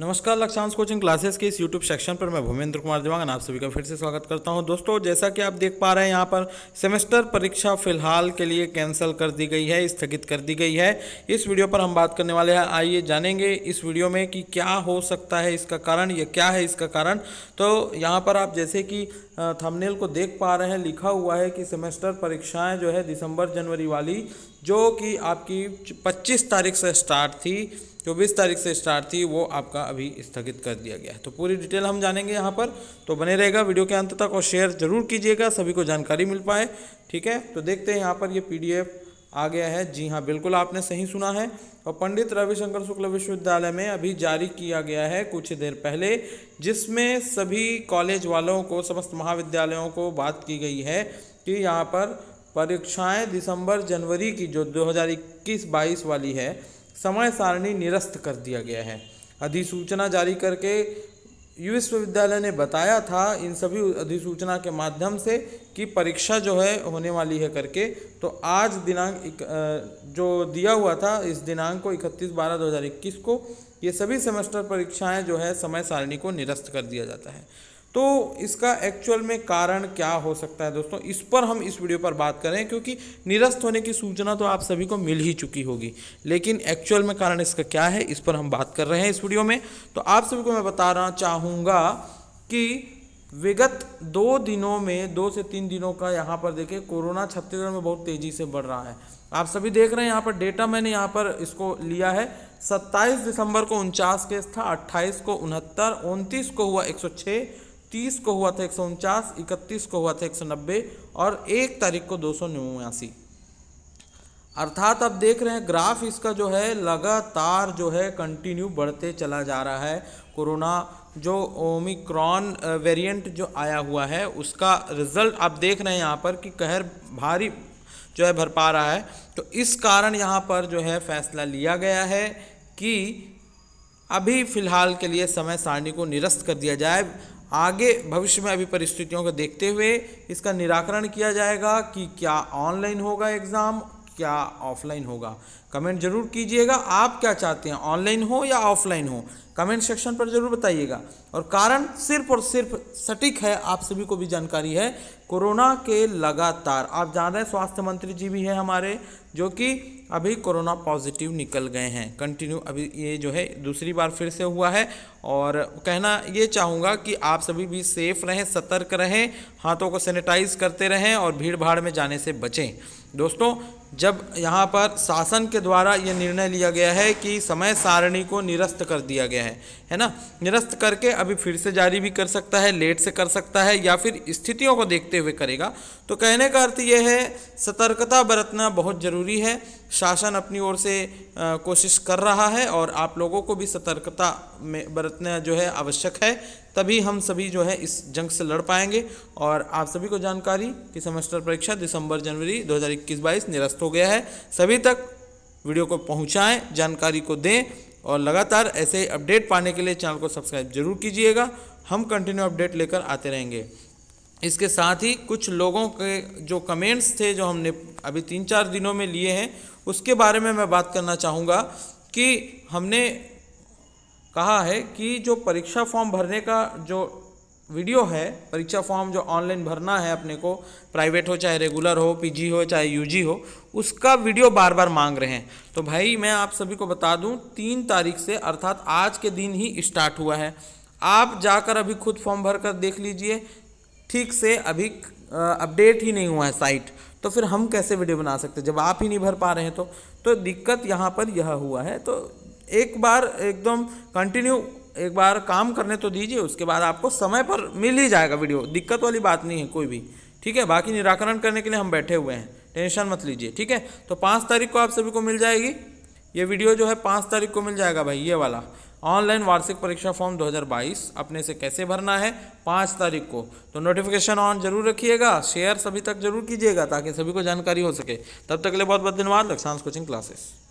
नमस्कार लक्षांश coaching classes के इस यूट्यूब सेक्शन पर मैं भूमेंद्र कुमार देवांगन आप सभी का फिर से स्वागत करता हूं दोस्तों जैसा कि आप देख पा रहे हैं यहां पर सेमेस्टर परीक्षा फिलहाल के लिए कैंसिल कर दी गई है स्थगित कर दी गई है इस वीडियो पर हम बात करने वाले हैं आइए जानेंगे इस वीडियो में कि क्या हो सकता है इसका कारण या क्या है इसका कारण तो यहाँ पर आप जैसे कि थमनेल को देख पा रहे हैं लिखा हुआ है कि सेमेस्टर परीक्षाएँ जो है दिसंबर जनवरी वाली जो कि आपकी 25 तारीख से स्टार्ट थी चौबीस तारीख से स्टार्ट थी वो आपका अभी स्थगित कर दिया गया है तो पूरी डिटेल हम जानेंगे यहाँ पर तो बने रहेगा वीडियो के अंत तक और शेयर जरूर कीजिएगा सभी को जानकारी मिल पाए ठीक है तो देखते हैं यहाँ पर ये पी आ गया है जी हाँ बिल्कुल आपने सही सुना है और पंडित रविशंकर शुक्ल विश्वविद्यालय में अभी जारी किया गया है कुछ देर पहले जिसमें सभी कॉलेज वालों को समस्त महाविद्यालयों को बात की गई है कि यहाँ पर परीक्षाएं दिसंबर जनवरी की जो 2021-22 वाली है समय सारणी निरस्त कर दिया गया है अधिसूचना जारी करके विश्वविद्यालय ने बताया था इन सभी अधिसूचना के माध्यम से कि परीक्षा जो है होने वाली है करके तो आज दिनांक जो दिया हुआ था इस दिनांक को 31 बारह 2021 को ये सभी सेमेस्टर परीक्षाएं जो है समय सारणी को निरस्त कर दिया जाता है तो इसका एक्चुअल में कारण क्या हो सकता है दोस्तों इस पर हम इस वीडियो पर बात करें क्योंकि निरस्त होने की सूचना तो आप सभी को मिल ही चुकी होगी लेकिन एक्चुअल में कारण इसका क्या है इस पर हम बात कर रहे हैं इस वीडियो में तो आप सभी को मैं बताना चाहूँगा कि विगत दो दिनों में दो से तीन दिनों का यहाँ पर देखिए कोरोना छत्तीसगढ़ में बहुत तेज़ी से बढ़ रहा है आप सभी देख रहे हैं यहाँ पर डेटा मैंने यहाँ पर इसको लिया है 27 दिसंबर को उनचास केस था 28 को उनहत्तर 29 को हुआ तीस को हुआ था एक सौ उनचास इकतीस को हुआ था एक सौ नब्बे और एक तारीख को दो सौ अर्थात आप देख रहे हैं ग्राफ इसका जो है लगातार जो है कंटिन्यू बढ़ते चला जा रहा है कोरोना जो ओमिक्रॉन वेरिएंट जो आया हुआ है उसका रिजल्ट आप देख रहे हैं यहाँ पर कि कहर भारी जो है भर पा रहा है तो इस कारण यहाँ पर जो है फैसला लिया गया है कि अभी फ़िलहाल के लिए समय सारणी को निरस्त कर दिया जाए आगे भविष्य में अभी परिस्थितियों को देखते हुए इसका निराकरण किया जाएगा कि क्या ऑनलाइन होगा एग्ज़ाम क्या ऑफलाइन होगा कमेंट जरूर कीजिएगा आप क्या चाहते हैं ऑनलाइन हो या ऑफलाइन हो कमेंट सेक्शन पर जरूर बताइएगा और कारण सिर्फ और सिर्फ सटीक है आप सभी को भी जानकारी है कोरोना के लगातार आप जान रहे हैं स्वास्थ्य मंत्री जी भी हैं हमारे जो कि अभी कोरोना पॉजिटिव निकल गए हैं कंटिन्यू अभी ये जो है दूसरी बार फिर से हुआ है और कहना ये चाहूँगा कि आप सभी भी सेफ रहें सतर्क रहें हाथों को सैनिटाइज करते रहें और भीड़ भाड़ में जाने से बचें दोस्तों जब यहाँ पर शासन के द्वारा ये निर्णय लिया गया है कि समय सारणी को निरस्त कर दिया गया है है ना निरस्त करके अभी फिर से जारी भी कर सकता है लेट से कर सकता है या फिर स्थितियों को देखते हुए करेगा तो कहने का अर्थ ये है सतर्कता बरतना बहुत ज़रूरी है शासन अपनी ओर से आ, कोशिश कर रहा है और आप लोगों को भी सतर्कता में बरतना जो है आवश्यक है तभी हम सभी जो है इस जंग से लड़ पाएंगे और आप सभी को जानकारी कि सेमेस्टर परीक्षा दिसंबर जनवरी 2021-22 निरस्त हो गया है सभी तक वीडियो को पहुंचाएं जानकारी को दें और लगातार ऐसे अपडेट पाने के लिए चैनल को सब्सक्राइब जरूर कीजिएगा हम कंटिन्यू अपडेट लेकर आते रहेंगे इसके साथ ही कुछ लोगों के जो कमेंट्स थे जो हमने अभी तीन चार दिनों में लिए हैं उसके बारे में मैं बात करना चाहूँगा कि हमने कहा है कि जो परीक्षा फॉर्म भरने का जो वीडियो है परीक्षा फॉर्म जो ऑनलाइन भरना है अपने को प्राइवेट हो चाहे रेगुलर हो पीजी हो चाहे यूजी हो उसका वीडियो बार बार मांग रहे हैं तो भाई मैं आप सभी को बता दूं तीन तारीख से अर्थात आज के दिन ही स्टार्ट हुआ है आप जाकर अभी खुद फॉर्म भर कर देख लीजिए ठीक से अभी अपडेट ही नहीं हुआ है साइट तो फिर हम कैसे वीडियो बना सकते जब आप ही नहीं भर पा रहे हैं तो तो दिक्कत यहाँ पर यह हुआ है तो एक बार एकदम कंटिन्यू एक बार काम करने तो दीजिए उसके बाद आपको समय पर मिल ही जाएगा वीडियो दिक्कत वाली बात नहीं है कोई भी ठीक है बाकी निराकरण करने के लिए हम बैठे हुए हैं टेंशन मत लीजिए ठीक है तो पाँच तारीख को आप सभी को मिल जाएगी ये वीडियो जो है पाँच तारीख को मिल जाएगा भाई ये वाला ऑनलाइन वार्षिक परीक्षा फॉर्म 2022 अपने से कैसे भरना है पाँच तारीख को तो नोटिफिकेशन ऑन जरूर रखिएगा शेयर सभी तक जरूर कीजिएगा ताकि सभी को जानकारी हो सके तब तक के लिए बहुत बहुत धन्यवाद लक्षांश कोचिंग क्लासेस